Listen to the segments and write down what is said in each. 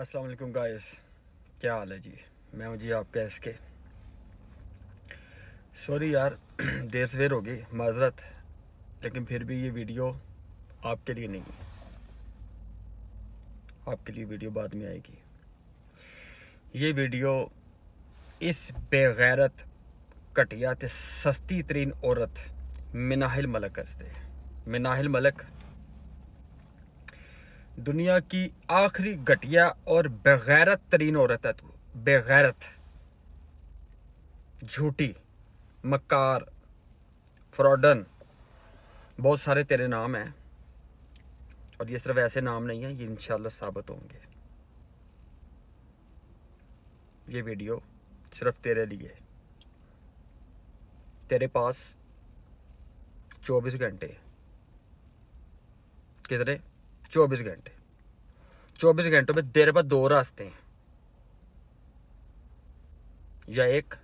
अस्सलाम वालेकुम गाइस क्या हाल है जी मैं हूँ जी आपके एस के सॉरी यार देर सवेर होगी माजरत लेकिन फिर भी ये वीडियो आपके लिए नहीं आपके लिए वीडियो बाद में आएगी ये वीडियो इस बेगैरत घटिया सस्ती तरीन औरत मिनाहिल मलक करते मिनाहिल मलक दुनिया की आखिरी घटिया और बेगैरत तरीन औरत है तू बेगैरत झूठी मकार फ्रॉडन बहुत सारे तेरे नाम हैं और ये सिर्फ ऐसे नाम नहीं हैं ये इंशाल्लाह साबित होंगे ये वीडियो सिर्फ तेरे लिए तेरे पास 24 घंटे कितने चौबीस घंटे चौबीस घंटों में देर पर दो रास्ते हैं या एक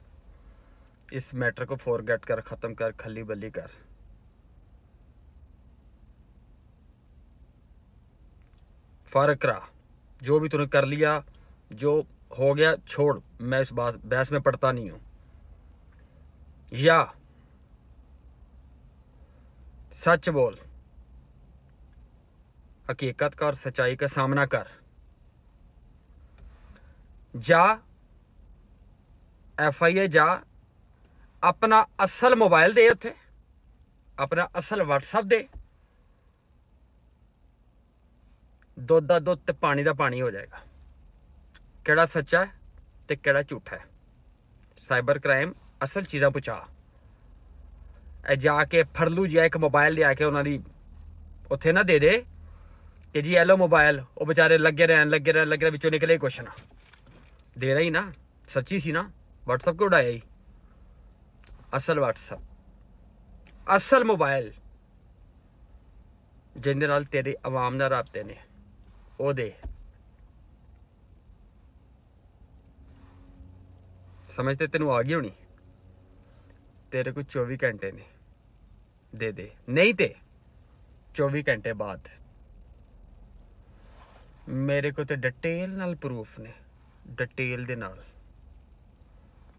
इस मैटर को फॉरगेट कर ख़त्म कर खली बली कर फ़र्क रहा जो भी तूने कर लिया जो हो गया छोड़ मैं इस बात बहस में पड़ता नहीं हूं या सच बोल ਹਕੀਕਤ ਕਾ ਔਰ ਸਚਾਈ ਕਾ ਸਾਹਮਣਾ ਕਰ ਜਾ ਐਫ ਆਈ ਏ ਜਾ ਆਪਣਾ ਅਸਲ ਮੋਬਾਈਲ ਦੇ ਉੱਥੇ ਆਪਣਾ ਅਸਲ WhatsApp ਦੇ ਦੁੱਧ ਦਾ ਦੁੱਧ ਤੇ ਪਾਣੀ ਦਾ ਪਾਣੀ ਹੋ ਜਾਏਗਾ ਕਿਹੜਾ ਸੱਚਾ ਹੈ ਤੇ ਕਿਹੜਾ ਝੂਠਾ ਹੈ ਸਾਈਬਰ ਕ੍ਰਾਈਮ ਅਸਲ ਚੀਜ਼ਾਂ ਪੁਚਾ ਐ ਜਾ ਕੇ ਫਰਲੂ ਜਿਹਾ ਇੱਕ ਮੋਬਾਈਲ ਲਿਆ ਕੇ ਉਹਨਾਂ ਦੀ ਉੱਥੇ ਨਾ ਦੇ ਦੇ कि जी हैलो मोबाइल वो बेचारे लगे रहन लगे रहन लगे रहे बिचों निकले क्वेश्चन देना ही ना सची सी ना वट्सअप क्यों उड़ाया जी असल वट्सअप असल मोबाइल जिंदे तेरे आवाम ने रबते ने समझते तेन आ गई होनी तेरे को चौबी घंटे ने दे दे नहीं तो चौबी घंटे बाद ਮੇਰੇ ਕੋਲ ਤੇ ਡਿਟੇਲ ਨਾਲ ਪ੍ਰੂਫ ਨੇ ਡਿਟੇਲ ਦੇ ਨਾਲ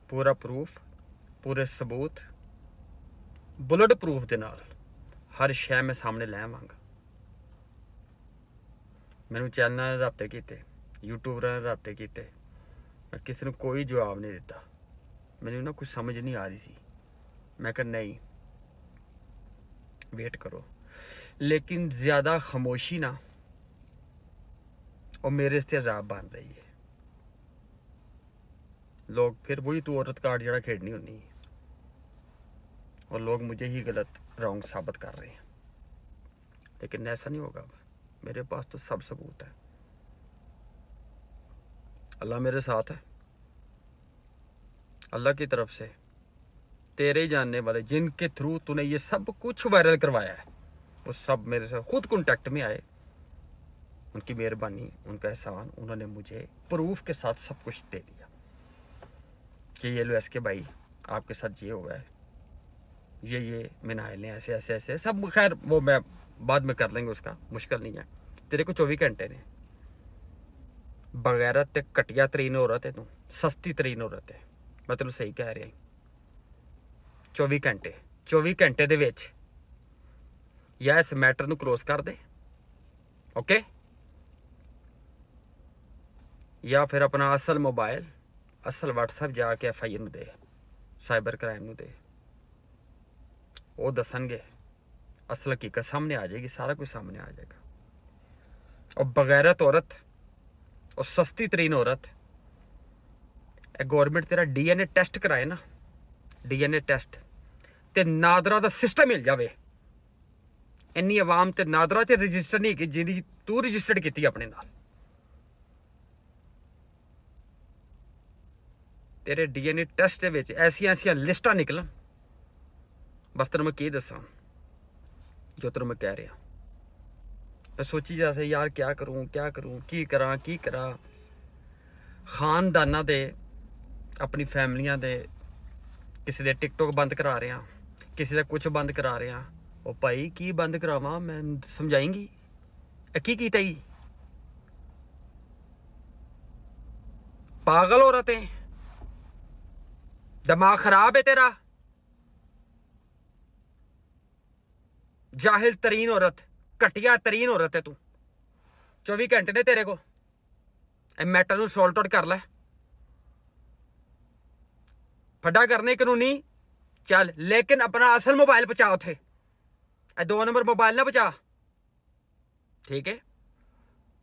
ਪੂਰਾ ਪ੍ਰੂਫ ਪੂਰੇ ਸਬੂਤ ਬੁਲਟ ਪ੍ਰੂਫ ਦੇ ਨਾਲ ਹਰ ਸ਼ੈ ਮੈਂ ਸਾਹਮਣੇ ਲੈ ਆਵਾਂਗਾ ਮੈਨੂੰ ਚੈਨਲ ਨੇ ਰਾਬਤੇ ਕੀਤੇ ਯੂਟਿਊਬਰਾਂ ਨੇ ਰਾਬਤੇ ਕੀਤੇ ਮੈਂ ਕਿਸੇ ਨੂੰ ਕੋਈ ਜਵਾਬ ਨਹੀਂ ਦਿੱਤਾ ਮੈਨੂੰ ਨਾ ਕੁਝ ਸਮਝ ਨਹੀਂ ਆ ਰਹੀ ਸੀ मैं कहा नहीं वेट करो लेकिन ज़्यादा खामोशी ना और मेरे इस अजाब बन रही है लोग फिर वही तू औरत कार्ड जरा खेड़नी होनी और लोग मुझे ही गलत रॉन्ग साबित कर रहे हैं लेकिन ऐसा नहीं होगा मेरे पास तो सब सबूत है अल्लाह मेरे साथ है अल्लाह की तरफ से तेरे जानने वाले जिनके थ्रू तूने ये सब कुछ वायरल करवाया है वो सब मेरे साथ खुद कॉन्टेक्ट में आए उनकी मेहरबानी उनका एहसान उन्होंने मुझे प्रूफ के साथ सब कुछ दे दिया कि ये लो एस के भाई आपके साथ ये हुआ है ये ये मिनाइल ने ऐसे ऐसे ऐसे सब खैर वो मैं बाद में कर लेंगे उसका मुश्किल नहीं है तेरे को चौबीस घंटे ने बगैर ते घटिया तरीन औरत है तू सस्ती तरीन औरत है मैं तेन सही कह रहा चौबी घंटे चौबी घंटे दे या इस मैटर ਨੂੰ कर दे ओके ਜਾਂ ਫਿਰ ਆਪਣਾ ਅਸਲ ਮੋਬਾਈਲ ਅਸਲ WhatsApp ਜਾ ਕੇ ਐਫ ਆਈ ਆਰ ਨੂੰ ਦੇ ਸਾਈਬਰ ਕ੍ਰਾਈਮ ਨੂੰ ਦੇ ਉਹ ਦੱਸਣਗੇ ਅਸਲ ਹਕੀਕਤ ਸਾਹਮਣੇ ਆ ਜਾਏਗੀ ਸਾਰਾ ਕੁਝ ਸਾਹਮਣੇ ਆ ਜਾਏਗਾ ਔਰ ਬਗੈਰਤ ਔਰਤ ਔਰ ਸਸਤੀ ਤਰੀਨ ਔਰਤ ਇਹ ਗਵਰਨਮੈਂਟ ਤੇਰਾ ਡੀਐਨਏ ਟੈਸਟ ਕਰਾਏ ਨਾ ਡੀਐਨਏ ਟੈਸਟ ਤੇ ਨਾਦਰਾ ਦਾ ਸਿਸਟਮ ਮਿਲ ਜਾਵੇ ਇੰਨੀ ਆਵਾਮ ਤੇ ਨਾਦਰਾ ਤੇ ਰਜਿਸਟਰ ਨਹੀਂ ਕਿ ਜਿਹਦੀ ਤੂੰ ਰਜਿਸਟਰਡ ਕੀਤੀ ਆਪਣੇ ਨਾਲ ਤੇਰੇ ਡੀਐਨਏ ਟੈਸਟ ਦੇ ਵਿੱਚ ਐਸੀਆਂ ਐਸੀਆਂ ਲਿਸਟਾਂ ਨਿਕਲਣ ਬਸ ਤੈਨੂੰ ਮੈਂ ਕੀ ਦੱਸਾਂ ਜੋ ਤੈਨੂੰ ਮੈਂ ਕਹਿ ਰਿਹਾ ਮੈਂ ਸੋਚੀ ਜਾ ਸੇ ਯਾਰ ਕੀ ਕਰੂੰ ਕੀ ਕਰੂੰ ਕੀ ਕਰਾਂ ਕੀ ਕਰਾਂ ਖਾਨਦਾਨਾਂ ਦੇ ਆਪਣੀ ਫੈਮਲੀਆਂ ਦੇ ਕਿਸੇ ਦੇ ਟਿਕਟੋਕ ਬੰਦ ਕਰਾ ਰਿਹਾ ਕਿਸੇ ਦਾ ਕੁਝ ਬੰਦ ਕਰਾ ਰਿਹਾ ਉਹ ਭਾਈ ਕੀ ਬੰਦ ਕਰਾਵਾਂ ਮੈਂ ਸਮਝਾਏਂਗੀ ਇਹ ਕੀ ਕੀਤਾ ਹੀ ਪਾਗਲ ਹੋ ਰਤੇ दिमाग खराब है तेरा जाहिल तरीन औरत घटिया तरीन औरत है तू चौबी घंटे ने तेरे को मैटर सॉल्ट आउट कर ले फटा करने कानूनी चल लेकिन अपना असल मोबाइल बचा उथे दो नंबर मोबाइल ना बचा ठीक है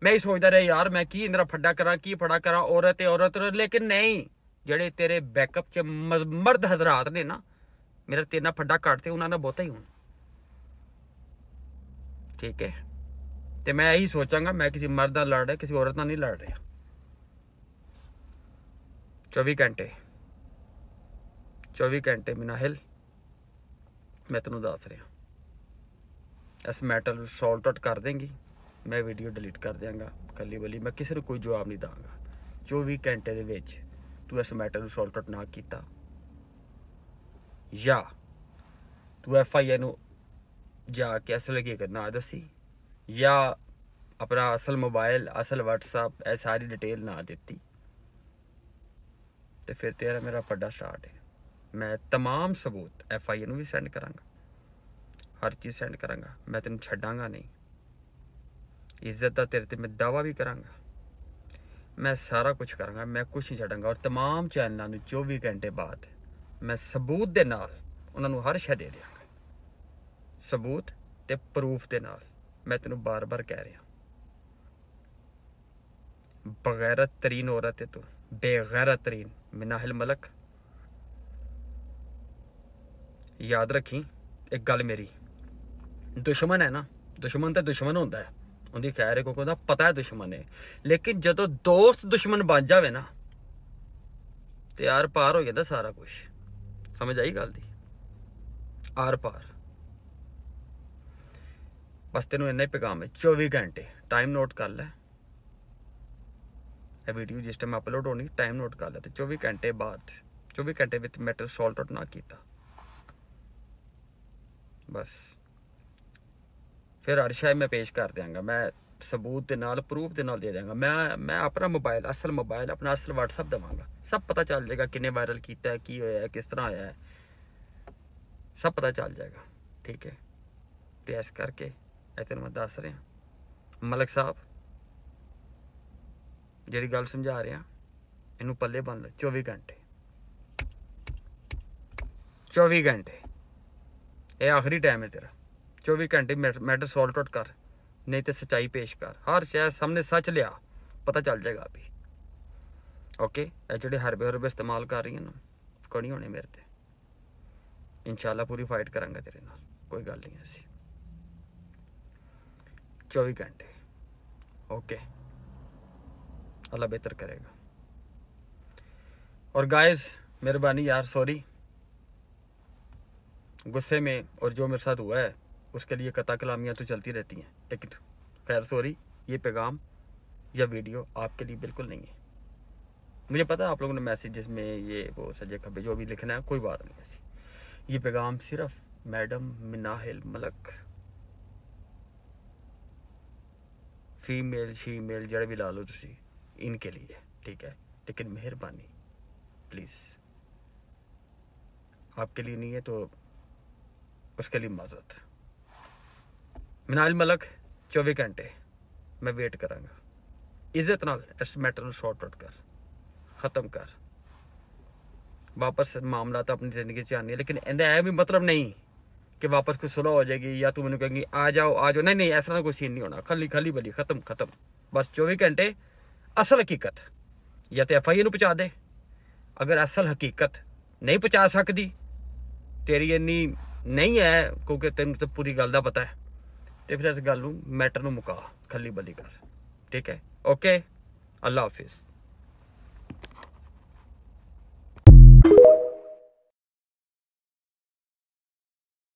मैं ही सोचता रहा यार मैं कि इंदरा फटा करा की फटा करा औरत औरत लेकिन नहीं ਜਿਹੜੇ ਤੇਰੇ ਬੈਕਅਪ 'ਚ ਮਰਦ ਹਜ਼ਰਤ ਨੇ ਨਾ ਮੇਰਾ ਤੇਨਾ ਫੱਡਾ ਕੱਟ ਤੇ ਉਹਨਾਂ ਦਾ ਬਹੁਤਾ ਹੀ ਹੁਣ ਠੀਕ ਹੈ ਤੇ ਮੈਂ ਇਹੀ ਸੋਚਾਂਗਾ ਮੈਂ ਕਿਸੇ ਮਰਦ ਨਾਲ ਲੜ ਰਿਹਾ ਕਿਸੇ ਔਰਤ ਨਾਲ ਨਹੀਂ ਲੜ ਰਿਹਾ 24 ਘੰਟੇ 24 ਘੰਟੇ ਮਿਨਾਹਿਲ ਮੈਂ ਤੈਨੂੰ ਦੱਸ ਰਿਹਾ ਇਸ ਮੈਟਰ ਨੂੰ ਸੌਲਟ ਆਊਟ ਕਰ ਦੇਂਗੀ ਮੈਂ ਵੀਡੀਓ ਡਿਲੀਟ ਕਰ ਦਿਆਂਗਾ ਕੱਲੀ ਬਲੀ ਮੈਂ ਕਿਸੇ ਨੂੰ ਕੋਈ ਜਵਾਬ ਨਹੀਂ ਦਾਂਗਾ 24 ਘੰਟੇ ਦੇ ਵਿੱਚ ਤੂੰ ਇਸ ਮੈਟਰ ਨੂੰ ਸੋਲਟ ਆਊਟ ਨਾ ਕੀਤਾ ਜਾਂ ਤੂੰ ਐਫ ਆਈ ਆਰ ਨੂੰ ਜਾ ਕੇ ਅਸਲ ਕਰਨਾ ਆ ਦੱਸੀ ਜਾਂ ਆਪਣਾ ਅਸਲ ਮੋਬਾਈਲ ਅਸਲ WhatsApp ਐ ਸਾਰੀ ਡਿਟੇਲ ਨਾ ਦਿੱਤੀ ਤੇ ਫਿਰ ਤੇਰਾ ਮੇਰਾ ਪੱਡਾ ਸਟਾਰਟ ਹੈ ਮੈਂ तमाम ਸਬੂਤ ਐਫ ਆਈ ਆਰ ਨੂੰ ਵੀ ਸੈਂਡ ਕਰਾਂਗਾ ਹਰ ਚੀਜ਼ ਸੈਂਡ ਕਰਾਂਗਾ ਮੈਂ ਤੈਨੂੰ ਛੱਡਾਂਗਾ ਨਹੀਂ ਇੱਜ਼ਤ ਦਾ ਤੇਰੇ ਤੇ ਮੈਂ ਦਾਵਾ ਵੀ ਕਰਾਂਗਾ ਮੈਂ ਸਾਰਾ ਕੁਝ ਕਰਾਂਗਾ ਮੈਂ ਕੁਝ ਨਹੀਂ ਛੱਡਾਂਗਾ ਔਰ तमाम ਚੈਨਲਾਂ ਨੂੰ 24 ਘੰਟੇ ਬਾਅਦ ਮੈਂ ਸਬੂਤ ਦੇ ਨਾਲ ਉਹਨਾਂ ਨੂੰ ਹਰ ਸ਼ੈ ਦੇ ਦਿਆਂਗਾ ਸਬੂਤ ਤੇ ਪ੍ਰੂਫ ਦੇ ਨਾਲ ਮੈਂ ਤੈਨੂੰ ਬਾਰ-ਬਾਰ ਕਹਿ ਰਿਹਾ ਬਗੈਰਤ ਤਰੀਨ ਔਰਤ ਹੈ ਤੂੰ बेगैरत तरीन मिनाहिल मलक याद रखी एक गल मेरी दुश्मन है ना दुश्मन तो दुश्मन होता है ਉਹਦੀ ਖੈਰ ਹੈ ਕਿਉਂਕਿ ਉਹਦਾ ਪਤਾ ਹੈ ਦੁਸ਼ਮਣ ਹੈ ਲੇਕਿਨ ਜਦੋਂ ਦੋਸਤ ਦੁਸ਼ਮਣ ਬਣ ਜਾਵੇ ਨਾ ਤੇ ਯਾਰ ਪਾਰ ਹੋ ਜਾਂਦਾ ਸਾਰਾ ਕੁਝ ਸਮਝ ਆਈ ਗੱਲ ਦੀ ਆਰ ਪਾਰ ਬਸ ਤੈਨੂੰ ਇੰਨਾ ਹੀ ਪੇਗਾਮ ਹੈ 24 ਘੰਟੇ ਟਾਈਮ ਨੋਟ ਕਰ ਲੈ ਇਹ ਵੀਡੀਓ ਜਿਸ ਟਾਈਮ ਅਪਲੋਡ ਹੋਣੀ ਟਾਈਮ ਨੋਟ ਕਰ ਲੈ ਤੇ 24 ਘੰਟੇ ਬਾਅਦ 24 ਘੰਟੇ ਵਿੱਚ ਮੈਟਰ ਸੋਲਟ ਆਊਟ ਨਾ ਕੀਤਾ ਬਸ ਫਿਰ ਅਰਸ਼ਾ ਮੈਂ ਪੇਸ਼ ਕਰ ਦਿਆਂਗਾ ਮੈਂ ਸਬੂਤ ਦੇ ਨਾਲ ਪ੍ਰੂਫ ਦੇ ਨਾਲ ਦੇ ਦਿਆਂਗਾ ਮੈਂ ਮੈਂ ਆਪਣਾ ਮੋਬਾਈਲ ਅਸਲ ਮੋਬਾਈਲ ਆਪਣਾ ਅਸਲ WhatsApp ਦਵਾਂਗਾ ਸਭ ਪਤਾ ਚੱਲ ਜਾਏਗਾ ਕਿੰਨੇ ਵਾਇਰਲ ਕੀਤਾ ਹੈ ਕੀ ਹੋਇਆ ਹੈ ਕਿਸ ਤਰ੍ਹਾਂ ਹੋਇਆ ਹੈ ਸਭ ਪਤਾ ਚੱਲ ਜਾਏਗਾ ਠੀਕ ਹੈ ਤੇ ਇਸ ਕਰਕੇ ਇਹ ਤੈਨੂੰ ਮੈਂ ਦੱਸ ਰਿਹਾ ਮਲਕ ਸਾਹਿਬ ਜਿਹੜੀ ਗੱਲ ਸਮਝਾ ਰਿਹਾ ਇਹਨੂੰ ਪੱਲੇ ਬੰਨ ਲੈ 24 ਘੰਟੇ 24 ਘੰਟੇ ਇਹ ਆਖਰੀ ਟਾਈਮ ਹੈ ਤੇਰਾ चौबी घंटे मैटर सॉल्ट आउट कर नहीं तो सच्चाई पेश कर हर शायद सामने सच लिया पता चल जाएगा अभी ओके जोड़े हरबे हरबे इस्तेमाल कर रही हैं ना होने मेरे तो इनशाला पूरी फाइट करा तेरे न कोई गल नहीं ऐसी चौबी घंटे ओके अल्लाह बेहतर करेगा और गाइस मेहरबानी यार सॉरी गुस्से में और जो मेरे साथ हुआ है उसके लिए कथा कलामियाँ तो चलती रहती हैं लेकिन खैर सॉरी ये पैगाम या वीडियो आपके लिए बिल्कुल नहीं है मुझे पता है आप लोगों ने मैसेजेस में ये वो सजे खबे जो भी लिखना है कोई बात नहीं ऐसी ये पैगाम सिर्फ madam Minahil Malak female shemale जड़े भी ला लो तुम इनके लिए ठीक है लेकिन मेहरबानी प्लीज़ आपके लिए नहीं है तो उसके लिए मदद मिनाल मलक चौबी घंटे मैं वेट ਕਰਾਂਗਾ इज्जत ਨਾਲ ਇਸ ਮੈਟਰ ਨੂੰ ਸ਼ਾਰਟ ਆਊਟ ਕਰ ਖਤਮ ਕਰ ਵਾਪਸ ਮਾਮਲਾ ਤਾਂ ਆਪਣੀ ਜ਼ਿੰਦਗੀ 'ਚ ਆਣੀ ਹੈ ਲੇਕਿਨ ਇਹਦਾ कि वापस कोई सुलह हो जाएगी या तू मैंने कहेंगी आ जाओ आ जाओ नहीं नहीं ऐसा कोई सीन नहीं होना खली खली बली खत्म खत्म बस चौबी घंटे असल हकीकत या तो एफ आई ए पहुँचा दे अगर असल हकीकत नहीं पहुँचा सकती तेरी इन्नी नहीं है क्योंकि तेन तो पूरी गल का पता है ਤੇ ਫਿਰ ਇਸ ਗੱਲ ਨੂੰ ਮੈਟਰ ਨੂੰ ਮੁਕਾ ਖੱਲੀ ਬੱਲੀ ਕਰ ਠੀਕ ਹੈ ਓਕੇ ਅੱਲਾ ਹਾਫਿਜ਼